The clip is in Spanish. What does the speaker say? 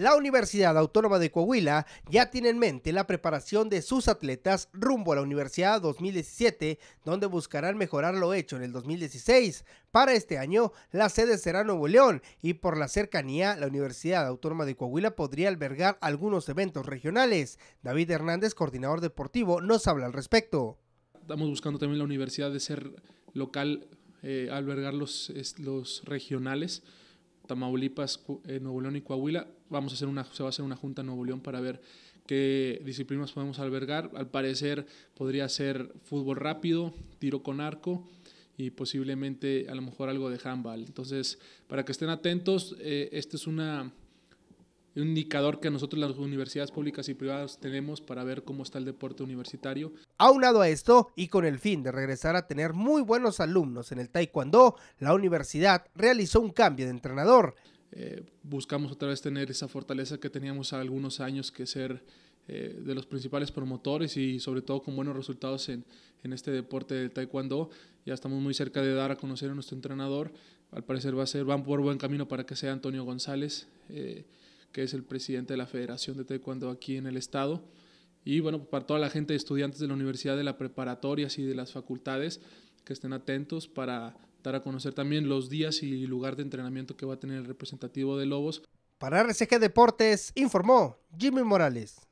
La Universidad Autónoma de Coahuila ya tiene en mente la preparación de sus atletas rumbo a la Universidad 2017, donde buscarán mejorar lo hecho en el 2016. Para este año, la sede será Nuevo León y por la cercanía, la Universidad Autónoma de Coahuila podría albergar algunos eventos regionales. David Hernández, coordinador deportivo, nos habla al respecto. Estamos buscando también la universidad de ser local, eh, albergar los regionales. Tamaulipas, eh, Nuevo León y Coahuila. Vamos a hacer una, se va a hacer una junta en Nuevo León para ver qué disciplinas podemos albergar. Al parecer podría ser fútbol rápido, tiro con arco y posiblemente a lo mejor algo de handball. Entonces, para que estén atentos, eh, esta es una un indicador que nosotros las universidades públicas y privadas tenemos para ver cómo está el deporte universitario. Aunado a esto, y con el fin de regresar a tener muy buenos alumnos en el taekwondo, la universidad realizó un cambio de entrenador. Eh, buscamos otra vez tener esa fortaleza que teníamos algunos años, que ser eh, de los principales promotores y sobre todo con buenos resultados en, este deporte del taekwondo. Ya estamos muy cerca de dar a conocer a nuestro entrenador. Al parecer va a ser, van por buen camino para que sea Antonio González. Eh, que es el presidente de la Federación de Taekwondo aquí en el estado. Y bueno, para toda la gente, de estudiantes de la universidad, de las preparatorias y de las facultades, que estén atentos para dar a conocer también los días y lugar de entrenamiento que va a tener el representativo de Lobos. Para RCG Deportes, informó Jimmy Morales.